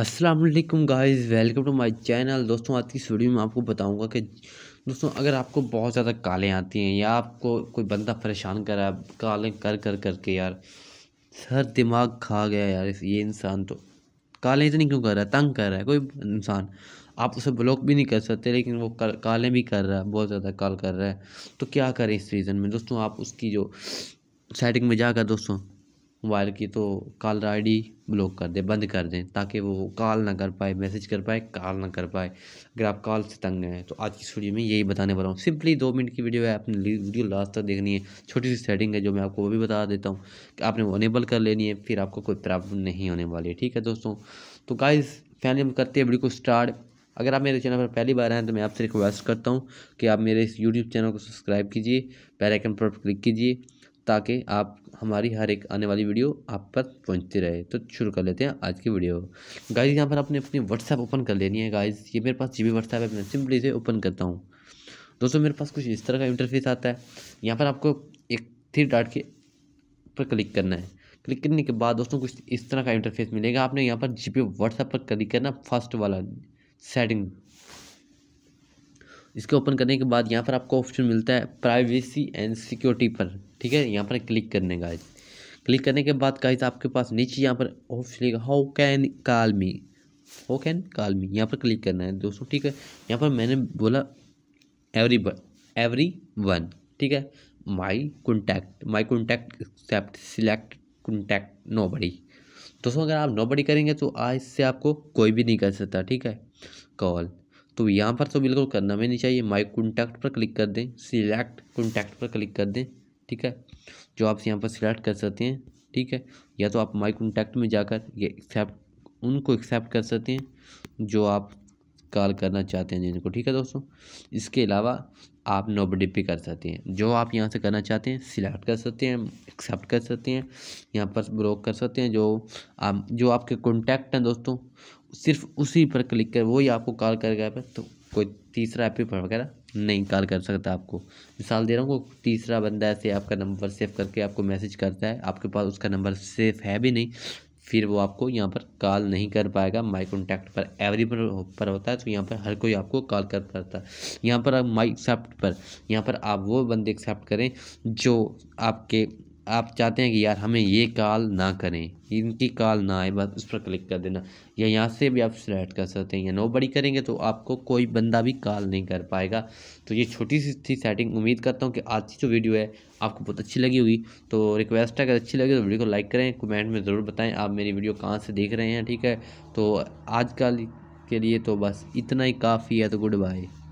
अस्सलाम वालेकुम guys welcome to my channel दोस्तों आज की वीडियो में आपको बताऊंगा कि दोस्तों अगर आपको बहुत ज़्यादा काले आती हैं या आपको कोई बंदा परेशान कर रहा है काले कर कर करके यार सर दिमाग खा गया यार ये इंसान तो कालें इतनी क्यों कर रहा है तंग कर रहा है कोई इंसान आप उसे ब्लॉक भी नहीं कर सकते लेकिन वो कर, काले भी कर रहा है बहुत ज़्यादा काल कर रहा है तो क्या करें इस रीज़न में दोस्तों आप उसकी जो सेटिंग में जाकर दोस्तों मोबाइल की तो कॉलर आई डी ब्लॉक कर दें बंद कर दें ताकि वो कॉल ना कर पाए मैसेज कर पाए कॉल ना कर पाए अगर आप कॉल से तंग हैं तो आज की स्टूडियो में यही बताने वाला हूँ सिंपली दो मिनट की वीडियो है आपने वीडियो लास्ट तक देखनी है छोटी सी सेटिंग है जो मैं आपको वो भी बता देता हूँ कि आपने वो अनेबल कर लेनी है फिर आपको कोई प्रॉब्लम नहीं होने वाली है ठीक है दोस्तों तो गाइज फैन हम करते हैं वीडियो को स्टार्ट अगर आप मेरे चैनल पर पहली बार आए तो मैं आपसे रिक्वेस्ट करता हूँ कि आप मेरे इस यूट्यूब चैनल को सब्सक्राइब कीजिए पैराइकन पर क्लिक कीजिए ताकि आप हमारी हर एक आने वाली वीडियो आप पर पहुंचती रहे तो शुरू कर लेते हैं आज की वीडियो गाइज यहाँ पर आपने अपनी व्हाट्सएप ओपन कर लेनी है गाइज ये मेरे पास जी बी व्हाट्सएप है मैं सिंपली से ओपन करता हूँ दोस्तों मेरे पास कुछ इस तरह का इंटरफेस आता है यहाँ पर आपको एक थ्री डाट के पर क्लिक करना है क्लिक करने के बाद दोस्तों कुछ इस तरह का इंटरफेस मिलेगा आपने यहाँ पर जी व्हाट्सएप पर क्लिक करना फर्स्ट वाला सेटिंग इसके ओपन करने के बाद यहाँ पर आपको ऑप्शन मिलता है प्राइवेसी एंड सिक्योरिटी पर ठीक है यहाँ पर क्लिक करने का क्लिक करने के बाद गाइज आपके पास नीचे यहाँ पर ऑप्शन लिखा how can call me how can call me यहाँ पर क्लिक करना है दोस्तों ठीक है यहाँ पर मैंने बोला एवरी वन एवरी वन ठीक है my contact my contact except select contact no बड़ी दोस्तों अगर आप नो बड़ी करेंगे तो आज से आपको कोई भी नहीं कर सकता ठीक है कॉल तो यहाँ पर तो बिल्कुल करना भी नहीं चाहिए माई कॉन्टैक्ट पर क्लिक कर दें सिलेक्ट कॉन्टैक्ट पर क्लिक कर दें ठीक है जो आप यहाँ पर सिलेक्ट कर सकते हैं ठीक है या तो आप माई कॉन्टैक्ट में जाकर ये एक्सेप्ट उनको एक्सेप्ट कर सकते हैं जो आप कॉल करना चाहते हैं जिनको ठीक है दोस्तों इसके अलावा आप नोबडी पे कर सकते हैं जो आप यहाँ से करना चाहते हैं सिलेक्ट कर सकते हैं एक्सेप्ट कर सकते हैं यहाँ पर ब्लॉक कर सकते हैं जो आप जो आपके कॉन्टैक्ट हैं दोस्तों सिर्फ उसी पर क्लिक कर वही आपको कॉल करेगा तो कोई तीसरा ऐप वगैरह नहीं कॉल कर सकता आपको मिसाल दे रहा हूँ तीसरा बंदा ऐसे आपका नंबर सेव करके आपको मैसेज करता है आपके पास उसका नंबर सेव है भी नहीं फिर वो आपको यहाँ पर कॉल नहीं कर पाएगा माई कॉन्टैक्ट पर एवरी पर होता है तो यहाँ पर हर कोई आपको कॉल कर पाता है यहाँ पर आप माई एक्सेप्ट पर यहाँ पर आप वो बंदे एक्सेप्ट करें जो आपके आप चाहते हैं कि यार हमें ये कॉल ना करें इनकी कॉल ना आए बस उस पर क्लिक कर देना या यहाँ से भी आप सिलेक्ट कर सकते हैं या नो बड़ी करेंगे तो आपको कोई बंदा भी कॉल नहीं कर पाएगा तो ये छोटी सी थी सेटिंग उम्मीद करता हूँ कि आज की जो वीडियो है आपको बहुत अच्छी लगी होगी तो रिक्वेस्ट है अगर अच्छी लगी तो वीडियो को लाइक करें कमेंट में ज़रूर बताएँ आप मेरी वीडियो कहाँ से देख रहे हैं ठीक है तो आज के लिए तो बस इतना ही काफ़ी है तो गुड बाय